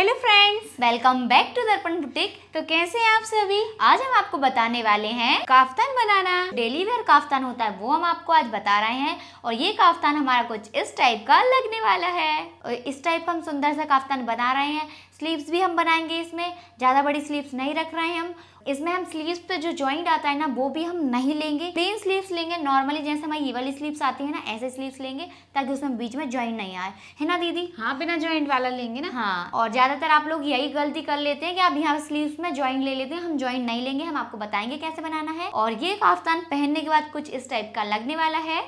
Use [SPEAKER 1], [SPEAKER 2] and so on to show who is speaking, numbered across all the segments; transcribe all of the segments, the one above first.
[SPEAKER 1] Hello friends welcome back to Darpan boutique तो कैसे हैं आप सभी आज हम आपको बताने वाले हैं काफ्तान बनाना डेली वेयर काफ्तान होता है वो हम आपको आज बता रहे हैं और ये काफ्तान हमारा कुछ इस टाइप का लगने वाला है और इस टाइप हम सुंदर सा काफ्तान बना रहे हैं स्लीव्स भी हम बनाएंगे इसमें ज़्यादा बड़ी स्लीव्स नहीं रख रहे हैं हम इसमें हम स्लीव्स पे जो जॉइंट आता है ना वो भी हम नहीं लेंगे प्लेन स्लीव्स लेंगे नॉर्मली जैसे हमारी ये वाली स्लीव्स आती है ना ऐसे स्लीव्स लेंगे ताकि उसमें बीच में जॉइंट नहीं आए है ना दीदी हाँ बिना जॉइंट वाला लेंगे ना हाँ और ज़्यादातर आप लोग यही गलती कर लेते हैं कि आप यहाँ स्लीव्स में ज्वाइंट ले लेते हैं हम ज्वाइंट नहीं लेंगे हम आपको बताएंगे कैसे बनाना है और ये काफ्तान पहनने के बाद कुछ इस टाइप का लगने वाला है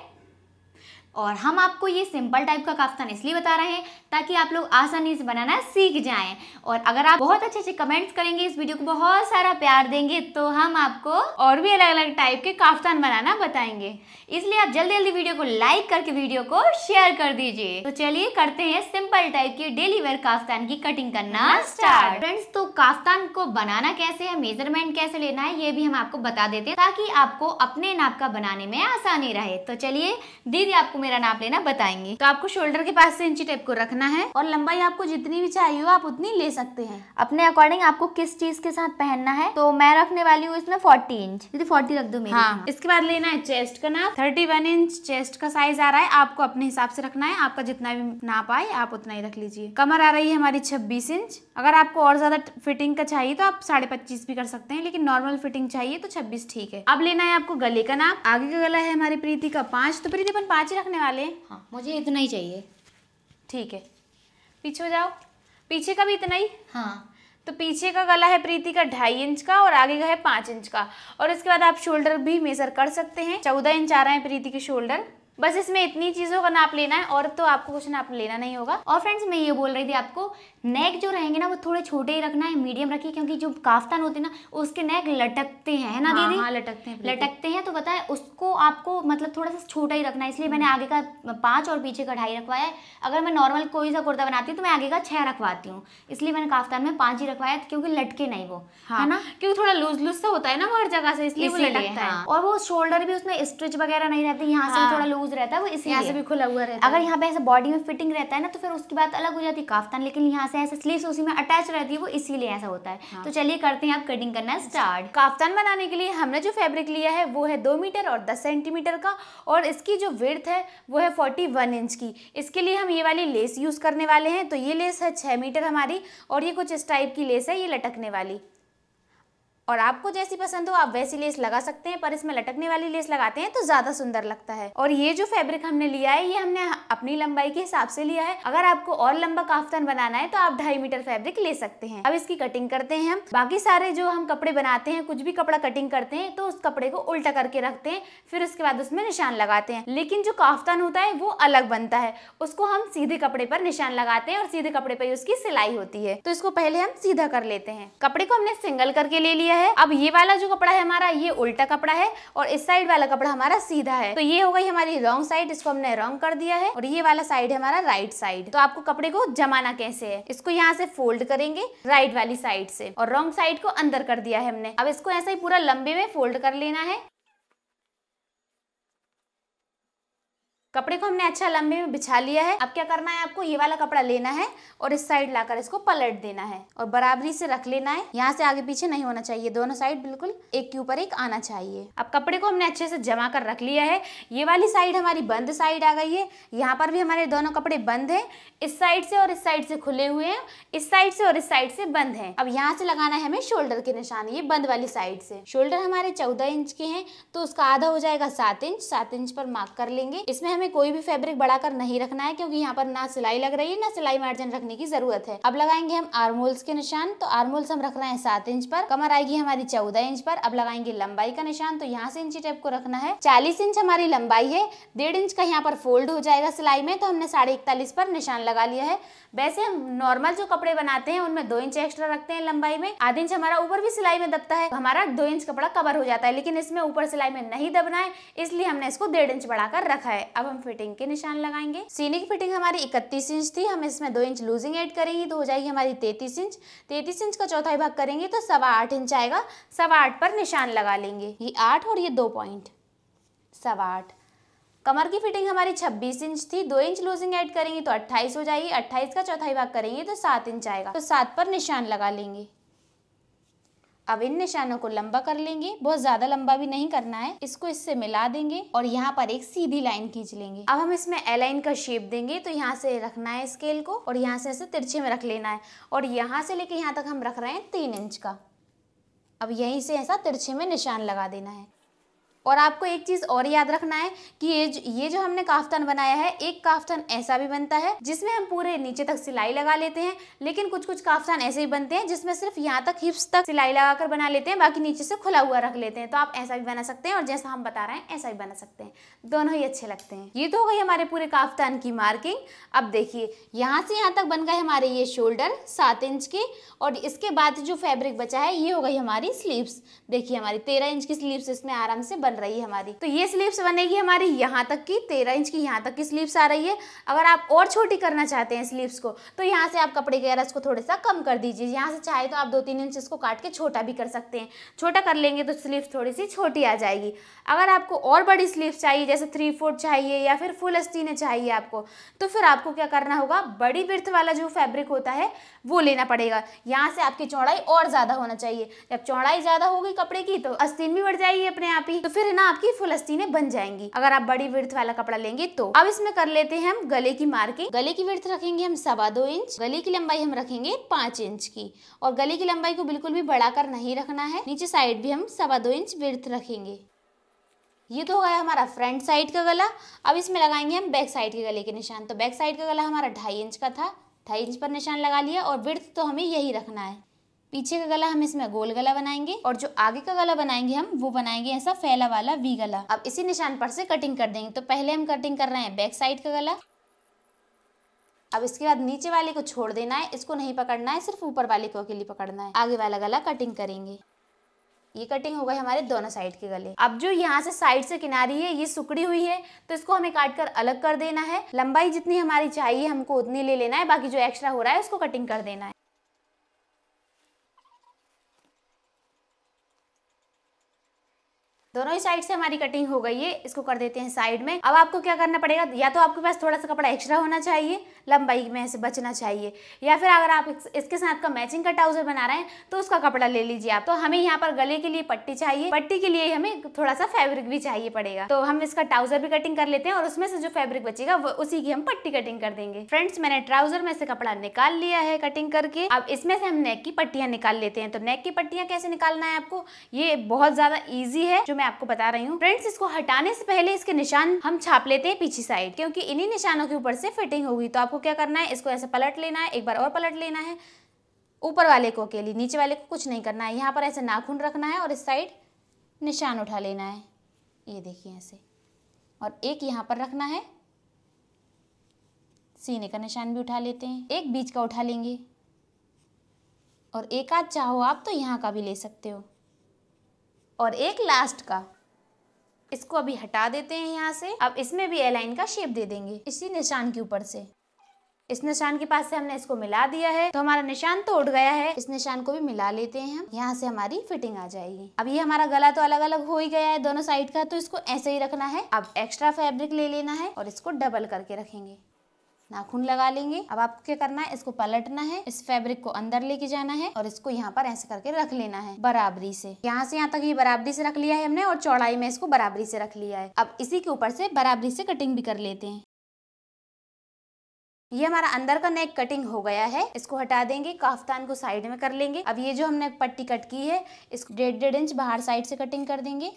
[SPEAKER 1] और हम आपको ये सिंपल टाइप का काफ्तान इसलिए बता रहे हैं ताकि आप लोग आसानी से बनाना सीख जाएं और अगर आप बहुत अच्छे अच्छे कमेंट्स करेंगे इस वीडियो को बहुत सारा प्यार देंगे तो हम आपको
[SPEAKER 2] और भी अलग अलग टाइप के काफ्तान बनाना बताएंगे इसलिए आप जल्दी जल्दी वीडियो को लाइक करके
[SPEAKER 1] वीडियो को शेयर कर दीजिए तो चलिए करते हैं सिंपल टाइप के डेली वेयर काफ्तान की कटिंग करना स्टार्ट फ्रेंड्स तो काफ्तान को बनाना कैसे है मेजरमेंट कैसे लेना है ये भी हम आपको बता देते हैं ताकि आपको अपने नाप का बनाने में आसानी रहे तो चलिए दीदी आपको मेरा नाप लेना बताएंगे तो आपको शोल्डर के पास से इंची टेप को रखना है और लंबाई आपको जितनी भी चाहिए हो आप उतनी
[SPEAKER 2] ले सकते हैं अपने अकॉर्डिंग आपको किस चीज के साथ पहनना है तो मैं रखने वाली हूँ इसमें फोर्टी इंच यदि फोर्टी रख दो मेरी हाँ इसके बाद लेना है चेस्ट का नाप थर्टी वन इंच चेस्ट का साइज आ रहा है आपको अपने हिसाब से रखना है आपका जितना भी नाप आए आप उतना ही रख लीजिए कमर आ रही है हमारी छब्बीस इंच अगर आपको और ज़्यादा फिटिंग का चाहिए तो आप साढ़े पच्चीस भी कर सकते हैं लेकिन नॉर्मल फिटिंग चाहिए तो छब्बीस ठीक है अब लेना है आपको गले का नाप आगे का गला है हमारी प्रीति का पाँच तो प्रीति अपन पाँच ही रखने वाले हैं हाँ मुझे इतना ही चाहिए ठीक है पीछे जाओ पीछे का भी इतना ही हाँ तो पीछे का गला है प्रीति का ढाई इंच का और आगे का है पाँच इंच का और इसके बाद आप शोल्डर भी मेजर कर सकते हैं चौदह इंच आ रहा है प्रीति के शोल्डर बस इसमें इतनी
[SPEAKER 1] चीज़ों का नाप लेना है और तो आपको कुछ नाप लेना नहीं होगा और फ्रेंड्स मैं ये बोल रही थी आपको नेक जो रहेंगे ना वो थोड़े छोटे ही रखना है मीडियम रखिए क्योंकि जो काफ्तान होते हैं ना उसके नेक लटकते हैं है ना हाँ, दीदी हाँ, लटकते हैं लटकते हैं तो पता है उसको आपको मतलब थोड़ा सा छोटा ही रखना है इसलिए मैंने आगे का पाँच और पीछे का ढाई रखवाया है अगर मैं नॉर्मल कोई सा कुर्ता बनाती हूँ तो मैं आगे का छह रखवाती हूँ इसलिए मैंने काफ्तान में पाँच ही रखवाया क्योंकि लटके नहीं वो हाँ, है ना क्योंकि थोड़ा लूज लूज सा होता है ना वो हर जगह से इसलिए वो लटकता है हाँ। और वो शोल्डर भी उसमें स्ट्रिच वगैरह नहीं रहती यहाँ से थोड़ा लूज रहता है वो इसी यहाँ से भी खुला हुआ रहता है अगर यहाँ पे ऐसे बॉडी में फिटिंग रहता है ना तो फिर उसकी बात अलग हो जाती है काफ्तान लेकिन यहाँ से ऐसे स्लीव उसी में अटैच रहती है वो इसीलिए ऐसा होता है हाँ। तो चलिए करते हैं आप कटिंग करना स्टार्ट काफ्तान बनाने के लिए
[SPEAKER 2] हमने जो फेब्रिक लिया है वो है दो मीटर और दस सेंटीमीटर का और इसकी जो विर्थ है वो है फोर्टी इंच की इसके लिए हम ये वाली लेस यूज़ करने वाले हैं तो ये लेस है छह मीटर हमारी और ये कुछ इस टाइप की लेस है ये लटकने वाली और आपको जैसी पसंद हो आप वैसी लेस लगा सकते हैं पर इसमें लटकने वाली लेस लगाते हैं तो ज्यादा सुंदर लगता है और ये जो फैब्रिक हमने लिया है ये हमने अपनी लंबाई के हिसाब से लिया है अगर आपको और लंबा काफ्तान बनाना है तो आप ढाई मीटर फैब्रिक ले सकते हैं अब इसकी कटिंग करते हैं हम बाकी सारे जो हम कपड़े बनाते हैं कुछ भी कपड़ा कटिंग करते हैं तो उस कपड़े को उल्टा करके रखते हैं फिर उसके बाद उसमें निशान लगाते हैं लेकिन जो काफ्तान होता है वो अलग बनता है उसको हम सीधे कपड़े पर निशान लगाते हैं और सीधे कपड़े पर उसकी सिलाई होती है तो इसको पहले हम सीधा कर लेते हैं कपड़े को हमने सिंगल करके ले लिया है है अब ये वाला जो कपड़ा है हमारा ये उल्टा कपड़ा है और इस साइड वाला कपड़ा हमारा सीधा है तो ये हो गई हमारी रॉन्ग साइड इसको हमने रॉन्ग कर दिया है और ये वाला साइड है हमारा राइट साइड तो आपको कपड़े को जमाना कैसे है इसको यहाँ से फोल्ड करेंगे राइट वाली साइड से और रॉन्ग साइड को अंदर कर दिया है हमने अब इसको ऐसा ही पूरा लंबे में फोल्ड कर लेना है कपड़े को हमने अच्छा लंबे में बिछा लिया है अब क्या करना है आपको ये वाला कपड़ा लेना है और इस साइड लाकर इसको पलट देना है और बराबरी से रख लेना है यहाँ से आगे पीछे नहीं होना चाहिए दोनों साइड बिल्कुल एक के ऊपर एक आना चाहिए अब कपड़े को हमने अच्छे से जमा कर रख लिया है ये वाली साइड हमारी बंद साइड आ गई है यहाँ पर भी हमारे दोनों कपड़े बंद है इस साइड से और इस साइड से खुले हुए हैं इस साइड से और इस साइड से बंद है अब यहाँ से लगाना है हमें शोल्डर के निशान ये बंद वाली साइड से शोल्डर हमारे चौदह इंच के है तो उसका आधा हो जाएगा सात इंच सात इंच पर मार्क कर लेंगे इसमें हमें कोई भी फैब्रिक बढ़ाकर नहीं रखना है क्योंकि यहाँ पर ना सिलाई लग रही है ना सिलाई मार्जिन रखने की जरूरत है अब लगाएंगे हम आर्मोल्स के निशान तो आर्मोल्स हम रख रहे हैं सात इंच पर कमर आएगी हमारी चौदह इंच पर अब लगाएंगे लंबाई का निशान तो यहाँ से इंची टेप को रखना है चालीस इंच हमारी लंबाई है डेढ़ इंच का यहाँ पर फोल्ड हो जाएगा सिलाई में तो हमने साढ़े इकतालीस पर निशान लगा लिया है वैसे हम नॉर्मल जो कपड़े बनाते हैं उनमें दो इंच एक्स्ट्रा रखते हैं लंबाई में आधे इंच हमारा ऊपर भी सिलाई में दबता है तो हमारा दो इंच कपड़ा कवर हो जाता है लेकिन इसमें ऊपर सिलाई में नहीं दबना है इसलिए हमने इसको डेढ़ इंच बढ़ाकर रखा है अब हम फिटिंग के निशान लगाएंगे सीने की फिटिंग हमारी इकतीस इंच थी हम इसमें दो इंच लूजिंग एड करेंगे तो हो जाएगी हमारी तैतीस इंच तैतीस इंच का चौथा भाग करेंगे तो सवा आठ इंच आएगा सवा आठ पर निशान लगा लेंगे ये आठ और ये दो पॉइंट सवा आठ कमर की फिटिंग हमारी 26 इंच थी दो इंच लूजिंग ऐड करेंगे तो 28 हो जाएगी 28 का चौथाई भाग करेंगे तो सात इंच आएगा तो सात पर निशान लगा लेंगे अब इन निशानों को लंबा कर लेंगे बहुत ज्यादा लंबा भी नहीं करना है इसको इससे मिला देंगे और यहाँ पर एक सीधी लाइन खींच लेंगे अब हम इसमें एलाइन का शेप देंगे तो यहाँ से रखना है स्केल को और यहाँ से ऐसे तिरछे में रख लेना है और यहाँ से लेके यहाँ तक हम रख रहे हैं तीन इंच का अब यहीं से ऐसा तिरछे में निशान लगा देना है और आपको एक चीज़ और याद रखना है कि ये जो, ये जो हमने काफ्तान बनाया है एक काफ्तान ऐसा भी बनता है जिसमें हम पूरे नीचे तक सिलाई लगा लेते हैं लेकिन कुछ कुछ काफ्तान ऐसे ही बनते हैं जिसमें सिर्फ यहाँ तक हिप्स तक सिलाई लगाकर बना लेते हैं बाकी नीचे से खुला हुआ रख लेते हैं तो आप ऐसा भी बना सकते हैं और जैसा हम बता रहे हैं ऐसा भी बना सकते हैं दोनों ही अच्छे लगते हैं ये तो हो गई हमारे पूरे काफ्तान की मार्किंग अब देखिए यहाँ से यहाँ तक बन गए हमारे ये शोल्डर सात इंच के और इसके बाद जो फेब्रिक बचा है ये हो गई हमारी स्लीव्स देखिए हमारी तेरह इंच की स्लीव्स इसमें आराम से बन चल रही है हमारी तो ये स्लीव्स बनेगी हमारी यहाँ तक की तेरह इंच की यहाँ तक की स्लीव्स आ रही है अगर आप और छोटी करना चाहते हैं स्लीव्स को तो यहाँ से आप कपड़े के अरस को थोड़ा सा कम कर दीजिए यहाँ से चाहे तो आप दो तीन इंच इसको काट के छोटा भी कर सकते हैं छोटा कर लेंगे तो स्लीव थोड़ी सी छोटी आ जाएगी अगर आपको और बड़ी स्लीव चाहिए जैसे थ्री फोर्थ चाहिए या फिर फुल अस्तीने चाहिए आपको तो फिर आपको क्या करना होगा बड़ी बिर्थ वाला जो फैब्रिक होता है वो लेना पड़ेगा यहाँ से आपकी चौड़ाई और ज़्यादा होना चाहिए जब चौड़ाई ज़्यादा होगी कपड़े की तो अस्तीन भी बढ़ जाएगी अपने आप ही तो फिर फिर है ना आपकी फुलस्तीने बन जाएंगी अगर आप बड़ी विर्थ वाला कपड़ा लेंगे तो अब इसमें कर लेते हैं हम गले की मार्किंग गले की विर्थ रखेंगे हम सवा दो इंच गले की लंबाई हम रखेंगे पांच इंच की और गले की लंबाई को बिल्कुल भी बढ़ाकर नहीं रखना है नीचे साइड भी हम सवा दो इंच विर्थ रखेंगे ये तो हो गया हमारा फ्रंट साइड का गला अब इसमें लगाएंगे हम बैक साइड के गले के निशान तो बैक साइड का गला हमारा ढाई इंच का था ढाई इंच पर निशान लगा लिया और विर्थ तो हमें यही रखना है पीछे का गला हम इसमें गोल गला बनाएंगे और जो आगे का गला बनाएंगे हम वो बनाएंगे ऐसा फैला वाला वी गला अब इसी निशान पर से कटिंग कर देंगे तो पहले हम कटिंग कर रहे हैं बैक साइड का गला अब इसके बाद नीचे वाले को छोड़ देना है इसको नहीं पकड़ना है सिर्फ ऊपर वाले को अकेले पकड़ना है आगे वाला गला कटिंग करेंगे ये कटिंग हो गई हमारे दोनों साइड के गले अब जो यहाँ से साइड से किनारी है ये सुकड़ी हुई है तो इसको हमें काट कर अलग कर देना है लंबाई जितनी हमारी चाहिए हमको उतनी ले लेना है बाकी जो एक्स्ट्रा हो रहा है उसको कटिंग कर देना है दोनों ही साइड से हमारी कटिंग हो गई है इसको कर देते हैं साइड में अब आपको क्या करना पड़ेगा या तो आपके पास थोड़ा सा कपड़ा एक्स्ट्रा होना चाहिए लंबाई में से बचना चाहिए या फिर अगर आप इसके साथ का मैचिंग का ट्राउजर बना रहे हैं तो उसका कपड़ा ले लीजिए आप तो हमें यहाँ पर गले के लिए पट्टी चाहिए पट्टी के लिए हमें थोड़ा सा फेब्रिक भी चाहिए पड़ेगा तो हम इसका ट्राउजर भी कटिंग कर लेते हैं और उसमें से जो फेब्रिक बचेगा वो उसी की हम पट्टी कटिंग कर देंगे फ्रेंड्स मैंने ट्राउजर में से कपड़ा निकाल लिया है कटिंग करके अब इसमें से हम नेक की पट्टियां निकाल लेते हैं तो नेक की पट्टियां कैसे निकालना है आपको ये बहुत ज्यादा ईजी है जो मैं आपको बता रही हूँ फ्रेंड्स इसको हटाने से पहले इसके निशान हम छाप लेते हैं पीछे साइड क्योंकि इन्हीं निशानों के ऊपर से फिटिंग होगी तो आपको क्या करना है इसको ऐसे पलट लेना है एक बार और पलट लेना है ऊपर वाले को अकेली नीचे वाले को कुछ नहीं करना है यहाँ पर ऐसे नाखून रखना है और इस साइड निशान उठा लेना है ये देखिए ऐसे और एक यहाँ पर रखना है सीने का निशान भी उठा लेते हैं एक बीच का उठा लेंगे और एक आध चाहो आप तो यहाँ का भी ले सकते हो और एक लास्ट का इसको अभी हटा देते हैं यहाँ से अब इसमें भी एलाइन का शेप दे देंगे इसी निशान के ऊपर से इस निशान के पास से हमने इसको मिला दिया है तो हमारा निशान तो उड़ गया है इस निशान को भी मिला लेते हैं हम यहाँ से हमारी फिटिंग आ जाएगी अब ये हमारा गला तो अलग अलग हो ही गया है दोनों साइड का तो इसको ऐसे ही रखना है अब एक्स्ट्रा फैब्रिक ले लेना है और इसको डबल करके रखेंगे नाखून लगा लेंगे अब आपको क्या करना है इसको पलटना है इस फैब्रिक को अंदर लेके जाना है और इसको यहाँ पर ऐसे करके रख लेना है बराबरी से यहाँ से यहाँ तक ये बराबरी से रख लिया है हमने और चौड़ाई में इसको बराबरी से रख लिया है अब इसी के ऊपर से बराबरी से कटिंग भी कर लेते हैं ये हमारा अंदर का नेक कटिंग हो गया है इसको हटा देंगे काफ्तान को साइड में कर लेंगे अब ये जो हमने पट्टी कट की है इसको डेढ़ डेढ़ इंच बाहर साइड से कटिंग कर देंगे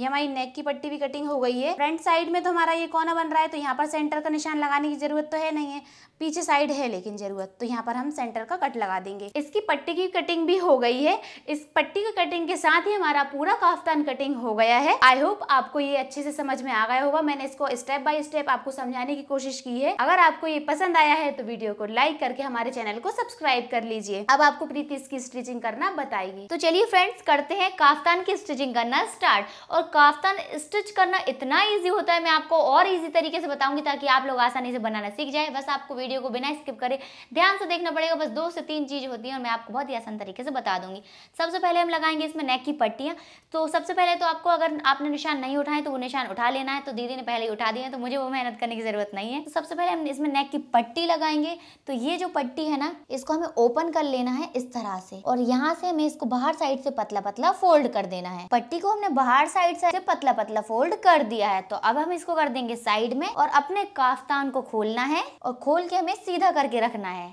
[SPEAKER 2] ये हमारी नेक की पट्टी भी कटिंग हो गई है फ्रंट साइड में तो हमारा ये कोना बन रहा है तो यहाँ पर सेंटर का निशान लगाने की जरूरत तो है नहीं है पीछे साइड है लेकिन जरूरत तो यहाँ पर हम सेंटर का कट लगा देंगे इसकी पट्टी की कटिंग भी हो गई है इस पट्टी की कटिंग के साथ ही हमारा पूरा काफ्तान कटिंग हो गया है आई होप आपको ये अच्छे से समझ में आ गया होगा मैंने इसको स्टेप बाय स्टेप आपको समझाने की कोशिश की है अगर आपको ये पसंद आया है तो वीडियो को लाइक करके हमारे चैनल को सब्सक्राइब कर लीजिए अब आपको प्रीति इसकी स्टिचिंग करना
[SPEAKER 1] बताएगी तो चलिए फ्रेंड्स करते हैं काफ्तान की स्टिचिंग करना स्टार्ट और काफ्तान स्टिच करना इतना ईजी होता है मैं आपको और इजी तरीके से बताऊंगी ताकि आप लोग आसानी से बनाना सीख जाए बस आपको वीडियो को बिना स्किप करे ध्यान से देखना पड़ेगा बस दो से तीन चीज़ होती है और मैं आपको बहुत ही आसान तरीके से बता दूंगी सबसे पहले हम लगाएंगे इसमें नेक की पट्टियाँ तो सबसे पहले तो आपको अगर आपने निशान नहीं उठाए तो वो निशान उठा लेना है तो दीदी ने पहले ही उठा दिया तो मुझे वो मेहनत करने की ज़रूरत नहीं है तो सबसे पहले हम इसमें नेक की पट्टी लगाएंगे तो ये जो पट्टी है ना इसको हमें ओपन कर लेना है इस तरह से और यहाँ से हमें इसको बाहर साइड से पतला पतला फोल्ड कर देना है पट्टी को हमने बाहर साइड साइड से पतला पतला फोल्ड कर दिया है तो अब हम इसको कर देंगे साइड में और अपने काफ्तान को खोलना है और खोल के हमें सीधा करके रखना है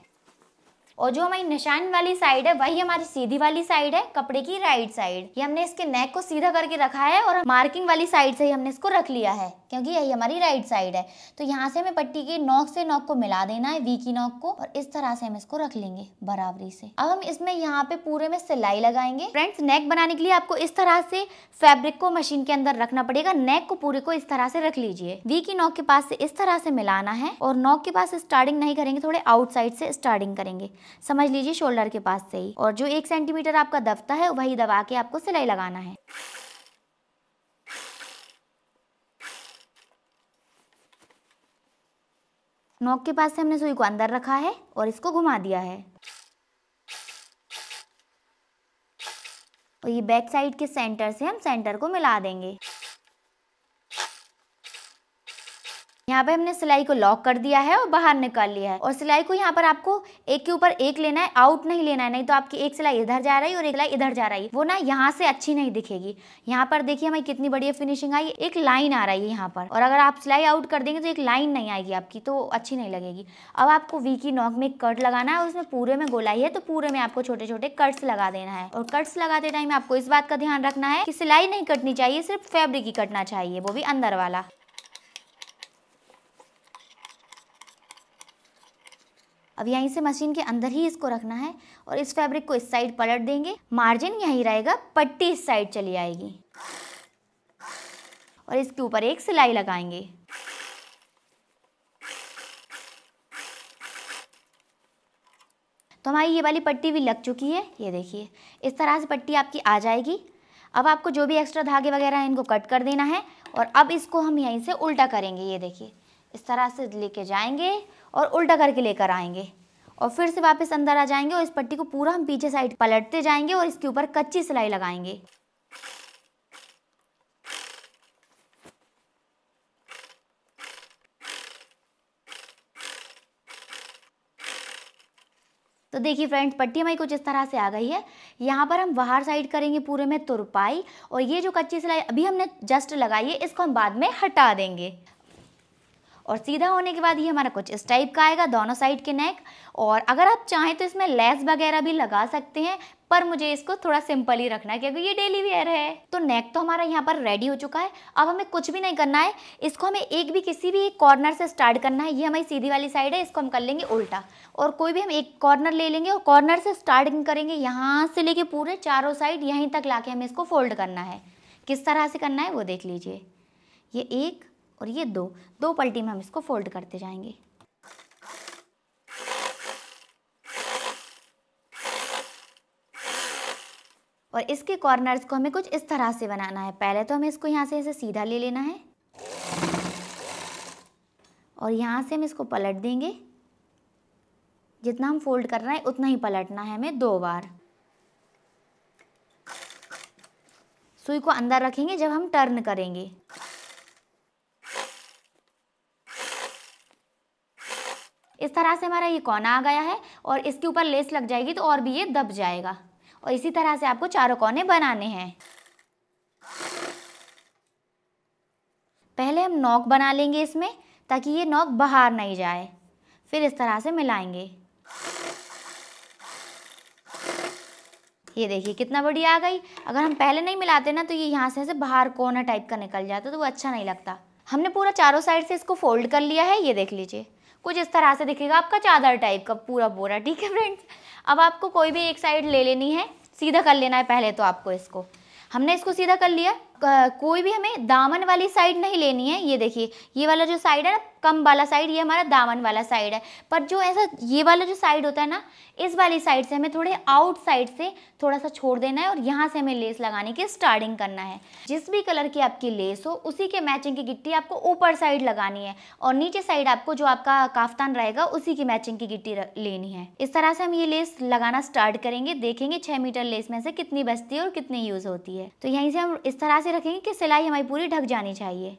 [SPEAKER 1] और जो हमारी निशान वाली साइड है वही हमारी सीधी वाली साइड है कपड़े की राइट साइड ये हमने इसके नेक को सीधा करके रखा है और मार्किंग वाली साइड से ही हमने इसको रख लिया है क्योंकि यही हमारी राइट साइड है तो यहाँ से हमें पट्टी के नोक से नोक को मिला देना है वी की नोक को और इस तरह से हम इसको रख लेंगे बराबरी से अब हम इसमें यहाँ पे पूरे में सिलाई लगाएंगे फ्रेंड्स नेक बनाने के लिए आपको इस तरह से फैब्रिक को मशीन के अंदर रखना पड़ेगा नेक को पूरे को इस तरह से रख लीजिए वी की नोक के पास से इस तरह से मिलाना है और नोक के पास स्टार्टिंग नहीं करेंगे थोड़े आउटसाइड से स्टार्टिंग करेंगे समझ लीजिए शोल्डर के पास से ही और जो एक सेंटीमीटर आपका दबता है वही दबा के आपको सिलाई लगाना है नोक के पास से हमने सुई को अंदर रखा है और इसको घुमा दिया है और ये बैक साइड के सेंटर से हम सेंटर को मिला देंगे यहाँ पे हमने सिलाई को लॉक कर दिया है और बाहर निकाल लिया है और सिलाई को यहाँ पर आपको एक के ऊपर एक लेना है आउट नहीं लेना है नहीं तो आपकी एक सिलाई इधर जा रही है और एक सिलाई इधर जा रही है वो ना यहाँ से अच्छी नहीं दिखेगी यहाँ पर देखिए हमारी कितनी बढ़िया फिनिशिंग आई एक लाइन आ रही है यहाँ पर और अगर आप सिलाई आउट कर देंगे तो एक लाइन नहीं आएगी आपकी तो अच्छी नहीं लगेगी अब आपको वी की नॉक में कट लगाना है उसमें पूरे में गोलाई है तो पूरे में आपको छोटे छोटे कट्स लगा देना है और कट्स लगाते टाइम आपको इस बात का ध्यान रखना है कि सिलाई नहीं कटनी चाहिए सिर्फ फेब्रिक ही कटना चाहिए वो भी अंदर वाला अब यहीं से मशीन के अंदर ही इसको रखना है और इस फैब्रिक को इस साइड पलट देंगे मार्जिन यहीं रहेगा पट्टी इस साइड चली आएगी और इसके ऊपर एक सिलाई लगाएंगे तो हमारी ये वाली पट्टी भी लग चुकी है ये देखिए इस तरह से पट्टी आपकी आ जाएगी अब आपको जो भी एक्स्ट्रा धागे वगैरह हैं इनको कट कर देना है और अब इसको हम यहीं से उल्टा करेंगे ये देखिए इस तरह से लेके जाएंगे और उल्टा करके लेकर आएंगे और फिर से वापस अंदर आ जाएंगे और इस पट्टी को पूरा हम पीछे साइड पलटते जाएंगे और इसके ऊपर कच्ची सिलाई लगाएंगे तो देखिए फ्रेंड्स पट्टी हमारी कुछ इस तरह से आ गई है यहाँ पर हम बाहर साइड करेंगे पूरे में तुरपाई और ये जो कच्ची सिलाई अभी हमने जस्ट लगाई है इसको हम बाद में हटा देंगे और सीधा होने के बाद ये हमारा कुछ इस टाइप का आएगा दोनों साइड के नेक और अगर आप चाहें तो इसमें लेस वगैरह भी लगा सकते हैं पर मुझे इसको थोड़ा सिंपल ही रखना है क्योंकि ये डेली वेयर है तो नेक तो हमारा यहाँ पर रेडी हो चुका है अब हमें कुछ भी नहीं करना है इसको हमें एक भी किसी भी एक कॉर्नर से स्टार्ट करना है ये हमारी सीधी वाली साइड है इसको हम कर लेंगे उल्टा और कोई भी हम एक कॉर्नर ले लेंगे और कॉर्नर से स्टार्टिंग करेंगे यहाँ से लेके पूरे चारों साइड यहीं तक ला हमें इसको फोल्ड करना है किस तरह से करना है वो देख लीजिए ये एक और ये दो दो पल्टी में हम इसको फोल्ड करते जाएंगे और इसके कॉर्नर्स को हमें कुछ इस तरह से बनाना है पहले तो हमें इसको यहाँ से ऐसे सीधा ले लेना है और यहाँ से हम इसको पलट देंगे जितना हम फोल्ड कर रहे हैं उतना ही पलटना है हमें दो बार सुई को अंदर रखेंगे जब हम टर्न करेंगे इस तरह से हमारा ये कोना आ गया है और इसके ऊपर लेस लग जाएगी तो और भी ये दब जाएगा और इसी तरह से आपको चारों कोने बनाने हैं पहले हम नोक बना लेंगे इसमें ताकि ये नोक बाहर नहीं जाए फिर इस तरह से मिलाएंगे ये देखिए कितना बढ़िया आ गई अगर हम पहले नहीं मिलाते ना तो ये यहाँ से ऐसे बाहर कोना टाइप का निकल जाता तो वो अच्छा नहीं लगता हमने पूरा चारों साइड से इसको फोल्ड कर लिया है ये देख लीजिए कुछ इस तरह से दिखेगा आपका चादर टाइप का पूरा बोरा ठीक है फ्रेंड्स अब आपको कोई भी एक साइड ले लेनी है सीधा कर लेना है पहले तो आपको इसको हमने इसको सीधा कर लिया कोई भी हमें दामन वाली साइड नहीं लेनी है ये देखिए ये वाला जो साइड है ना कम वाला साइड ये हमारा दामन वाला साइड है पर जो ऐसा ये वाला जो साइड होता है ना इस वाली साइड से हमें थोड़े आउट साइड से थोड़ा सा छोड़ देना है और यहाँ से हमें लेस लगाने की स्टार्टिंग करना है जिस भी कलर की आपकी लेस हो उसी के मैचिंग की गिट्टी आपको ऊपर साइड लगानी है और नीचे साइड आपको जो आपका काफ्तान रहेगा उसी की मैचिंग की गिट्टी लेनी है इस तरह से हम ये लेस लगाना स्टार्ट करेंगे देखेंगे छः मीटर लेस में से कितनी बचती है और कितनी यूज़ होती है तो यहीं से हम इस तरह से से रखेंगे कि सिलाई हमारी पूरी ढक जानी चाहिए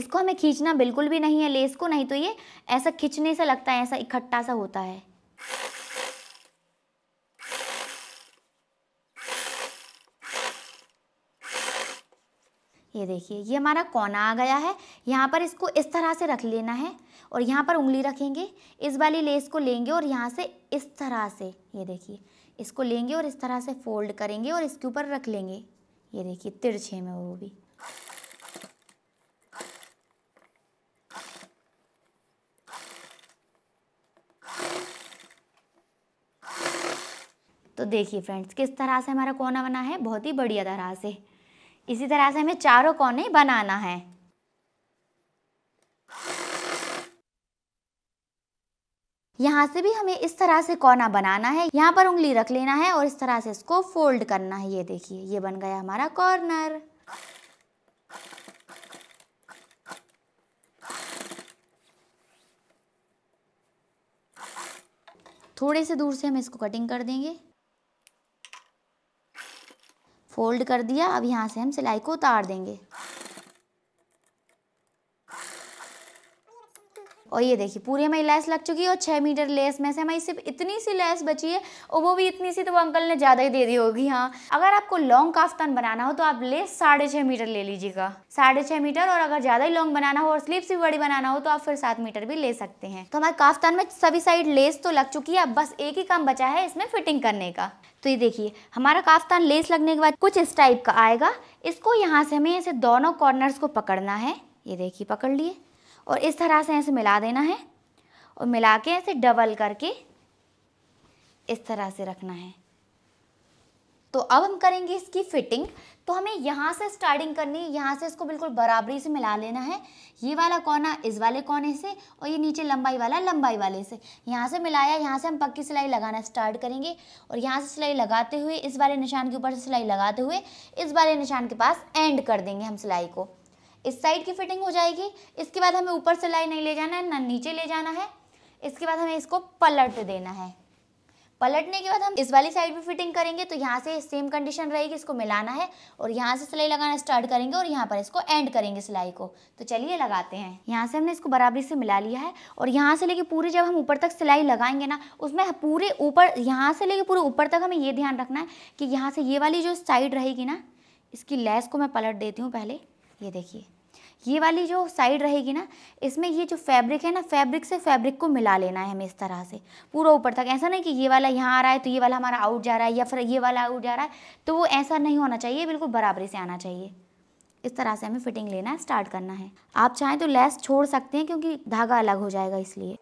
[SPEAKER 1] इसको हमें खींचना बिल्कुल भी नहीं है लेस को नहीं तो ये ऐसा खींचने से लगता है ऐसा इकट्ठा सा होता है ये देखिए ये हमारा कोना आ गया है यहाँ पर इसको इस तरह से रख लेना है और यहाँ पर उंगली रखेंगे इस वाली लेस को लेंगे और यहाँ से इस तरह से ये देखिए इसको लेंगे और इस तरह से फोल्ड करेंगे और इसके ऊपर रख लेंगे ये देखिए तिरछे में वो भी तो देखिए फ्रेंड्स किस तरह से हमारा कोना बना है बहुत ही बढ़िया तरह से इसी तरह से हमें चारों कोने बनाना है यहाँ से भी हमें इस तरह से कोना बनाना है यहाँ पर उंगली रख लेना है और इस तरह से इसको फोल्ड करना है ये देखिए ये बन गया हमारा कॉर्नर थोड़े से दूर से हम इसको कटिंग कर देंगे फोल्ड कर दिया अब यहाँ से हम सिलाई को उतार देंगे और ये देखिए पूरे हमारी लैस लग चुकी है और छः मीटर लेस में से हमारी सिर्फ इतनी सी लेस बची है और वो भी इतनी सी तो वो अंकल ने ज़्यादा ही दे दी होगी हाँ अगर आपको लॉन्ग काफ्तान बनाना हो तो आप लेस साढ़े छः मीटर ले लीजिएगा साढ़े छः मीटर और अगर ज़्यादा ही लॉन्ग बनाना हो और स्लीव्स भी बड़ी बनाना हो तो आप फिर सात मीटर भी ले सकते हैं तो हमारे काफ्तान में सभी साइड लेस तो लग चुकी है अब बस एक ही काम बचा है इसमें फिटिंग करने का तो ये देखिए हमारा काफ्तान लेस लगने के बाद कुछ इस टाइप का आएगा इसको यहाँ से हमें ऐसे दोनों कॉर्नर्स को पकड़ना है ये देखिए पकड़ लिए और इस तरह से ऐसे मिला देना है और मिला के ऐसे डबल करके इस तरह से रखना है तो अब हम करेंगे इसकी फिटिंग तो हमें यहाँ से स्टार्टिंग करनी है यहाँ से इसको बिल्कुल बराबरी से मिला लेना है ये वाला कोना इस वाले कोने से और ये नीचे लंबाई वाला लंबाई वाले से यहाँ से मिलाया यहाँ से हम पक्की सिलाई लगाना स्टार्ट करेंगे और यहाँ से सिलाई लगाते हुए इस वाले निशान के ऊपर से सिलाई लगाते हुए इस वाले निशान के पास एंड कर देंगे हम सिलाई को इस साइड की फिटिंग हो जाएगी इसके बाद हमें ऊपर सिलाई नहीं ले जाना है ना नीचे ले जाना है इसके बाद हमें इसको पलट देना है पलटने के बाद हम इस वाली साइड भी फिटिंग करेंगे तो यहाँ से सेम कंडीशन रहेगी इसको मिलाना है और यहाँ से सिलाई लगाना स्टार्ट करेंगे और यहाँ पर इसको एंड करेंगे सिलाई को तो चलिए लगाते हैं यहाँ से हमने इसको बराबरी से मिला लिया है और यहाँ से लेके पूरे जब हम ऊपर तक सिलाई लगाएंगे ना उसमें पूरे ऊपर यहाँ से लेके पूरे ऊपर तक हमें ये ध्यान रखना है कि यहाँ से ये वाली जो साइड रहेगी ना इसकी लेस को मैं पलट देती हूँ पहले ये देखिए ये वाली जो साइड रहेगी ना इसमें ये जो फैब्रिक है ना फैब्रिक से फैब्रिक को मिला लेना है हमें इस तरह से पूरा ऊपर तक ऐसा नहीं कि ये वाला यहाँ आ रहा है तो ये वाला हमारा आउट जा रहा है या फिर ये वाला आउट जा रहा है तो वो ऐसा नहीं होना चाहिए बिल्कुल बराबरी से आना चाहिए इस तरह से हमें फिटिंग लेना है स्टार्ट करना है आप चाहें तो लेस छोड़ सकते हैं क्योंकि धागा अलग हो जाएगा इसलिए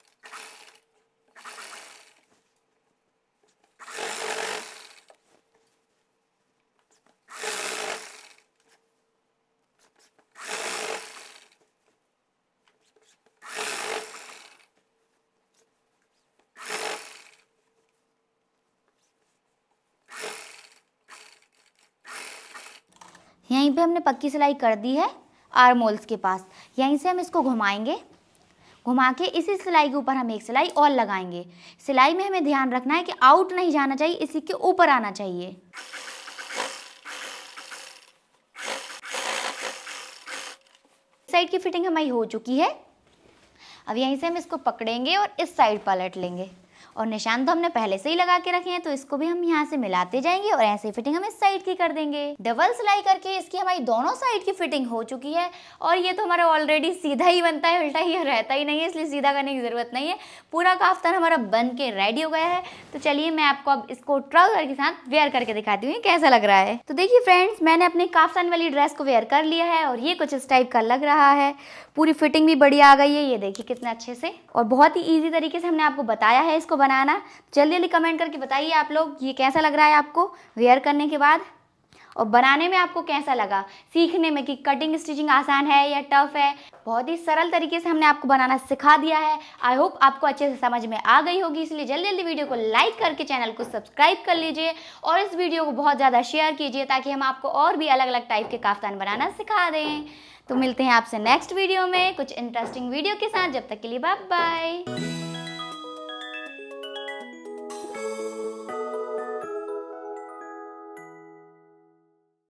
[SPEAKER 1] यहीं पे हमने पक्की सिलाई कर दी है आर्म होल्स के पास यहीं से हम इसको घुमाएंगे घुमा के इसी सिलाई के ऊपर हम एक सिलाई और लगाएंगे सिलाई में हमें ध्यान रखना है कि आउट नहीं जाना चाहिए इसी के ऊपर आना चाहिए साइड की फिटिंग हमारी हो चुकी है अब यहीं से हम इसको पकड़ेंगे और इस साइड पलट लेंगे और निशान तो हमने पहले से ही लगा के रखे हैं तो इसको भी हम यहाँ से मिलाते जाएंगे और ऐसे फिटिंग हम इस साइड की कर देंगे डबल सिलाई करके इसकी हमारी दोनों साइड की फिटिंग हो चुकी है और ये तो हमारा ऑलरेडी सीधा ही बनता है उल्टा ही रहता ही नहीं है इसलिए सीधा करने की ज़रूरत नहीं है पूरा काफ्तान हमारा बन के रेडी हो गया है तो चलिए मैं आपको अब इसको ट्राउजर के साथ वेयर करके दिखाती हूँ कैसा लग रहा है तो देखिए फ्रेंड्स मैंने अपने काफ्तान वाली ड्रेस को वेयर कर लिया है और ये कुछ इस टाइप का लग रहा है पूरी फिटिंग भी बढ़िया आ गई है ये देखिए कितने अच्छे से और बहुत ही ईजी तरीके से हमने आपको बताया है इसको बनाना जल्दी जल्दी कमेंट करके बताइए आप लोग ये कैसा लग रहा है आपको वेयर करने के बाद और बनाने में आपको कैसा लगा सीखने में कि कटिंग स्टिचिंग आसान है या टफ है बहुत ही सरल तरीके से हमने आपको बनाना सिखा दिया है आई होप आपको अच्छे से समझ में आ गई होगी इसलिए जल्दी जल्दी वीडियो को लाइक करके चैनल को सब्सक्राइब कर लीजिए और इस वीडियो को बहुत ज़्यादा शेयर कीजिए ताकि हम आपको और भी अलग अलग टाइप के काफ्तान बनाना सिखा दें तो मिलते हैं आपसे नेक्स्ट वीडियो में कुछ इंटरेस्टिंग वीडियो के साथ जब तक के लिए बाय बाय